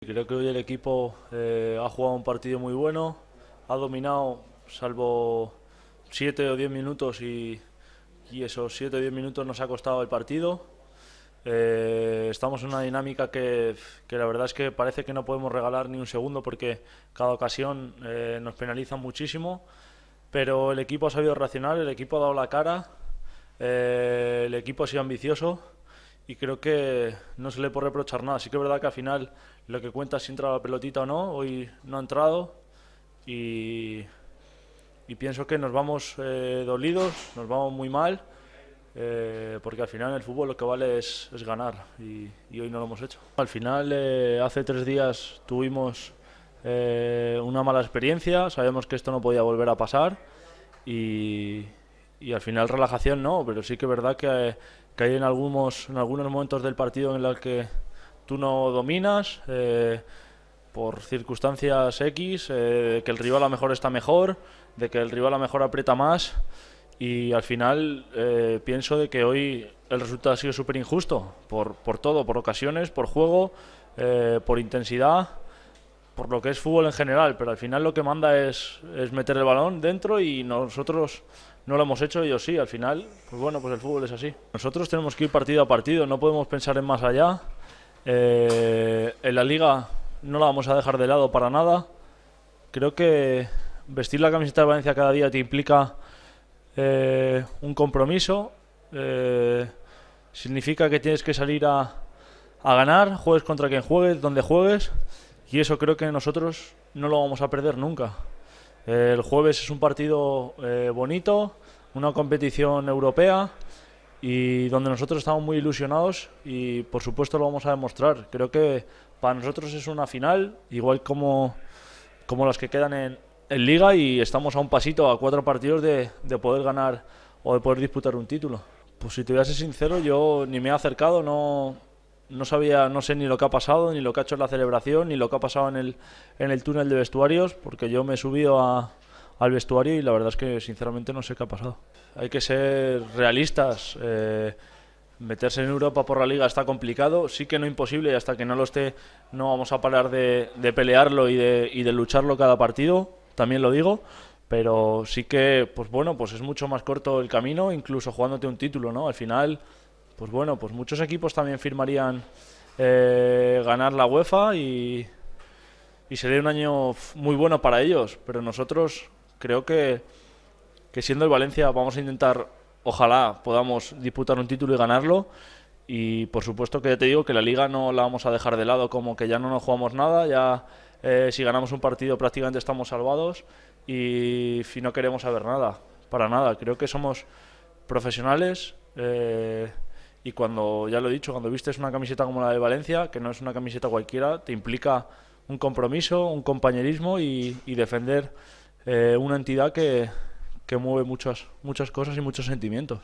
Creo que hoy el equipo eh, ha jugado un partido muy bueno, ha dominado salvo 7 o 10 minutos y, esos 7 o 10 minutos nos ha costado el partido. Eh, estamos en una dinámica que, la verdad es que parece que no podemos regalar ni un segundo porque cada ocasión eh, nos penaliza muchísimo, pero el equipo ha sabido reaccionar, el equipo ha dado la cara eh, el equipo ha sido ambicioso y creo que no se le puede reprochar nada. Sí que es verdad que al final lo que cuenta es si entra la pelotita o no. Hoy no ha entrado y, pienso que nos vamos eh, dolidos, nos vamos muy mal, eh, porque al final en el fútbol lo que vale es, ganar y, hoy no lo hemos hecho. Al final hace tres días tuvimos una mala experiencia, sabemos que esto no podía volver a pasar y y al final relajación no, pero sí que es verdad que, hay en algunos, en algunos momentos del partido en los que tú no dominas eh, por circunstancias X, eh, que el rival a lo mejor está mejor, de que el rival a lo mejor aprieta más y al final eh, pienso de que hoy el resultado ha sido súper injusto por, por, todo, por ocasiones, por juego, eh, por intensidad por lo que es fútbol en general, pero al final lo que manda es, es meter el balón dentro y nosotros no lo hemos hecho, ellos sí, al final, pues bueno, pues el fútbol es así. Nosotros tenemos que ir partido a partido, no podemos pensar en más allá. Eh, en la liga no la vamos a dejar de lado para nada. Creo que vestir la camiseta de Valencia cada día te implica eh, un compromiso. Eh, significa que tienes que salir a, a ganar, juegues contra quien juegues, donde juegues. Y eso creo que nosotros no lo vamos a perder nunca. El jueves es un partido eh, bonito, una competición europea y donde nosotros estamos muy ilusionados y por supuesto lo vamos a demostrar. Creo que para nosotros es una final, igual como, como las que quedan en, liga y estamos a un pasito, a cuatro partidos de, de poder ganar o de poder disputar un título. Pues si te voy a ser sincero, yo ni me he acercado, no, no sabía, no sé ni lo que ha pasado, ni lo que ha hecho en la celebración, ni lo que ha pasado en el, en el túnel de vestuarios, porque yo me he subido al vestuario y la verdad es que sinceramente no sé qué ha pasado. Hay que ser realistas. Eh, meterse en Europa por la liga está complicado, sí que no imposible y hasta que no lo esté no vamos a parar de, pelearlo y de, lucharlo cada partido, también lo digo, pero sí que, pues bueno, pues es mucho más corto el camino, incluso jugándote un título, ¿no? Al final pues bueno, pues muchos equipos también firmarían eh, ganar la UEFA y, sería un año muy bueno para ellos. Pero nosotros creo que, siendo el Valencia vamos a intentar, ojalá podamos disputar un título y ganarlo. Y por supuesto que ya te digo que la liga no la vamos a dejar de lado, como que ya no nos jugamos nada, ya eh, si ganamos un partido prácticamente estamos salvados y, si no queremos saber nada, para nada. Creo que somos profesionales. Eh, y cuando, ya lo he dicho, cuando vistes una camiseta como la de Valencia, que no es una camiseta cualquiera, te implica un compromiso, un compañerismo y, defender eh, una entidad que, que mueve muchas, muchas cosas y muchos sentimientos.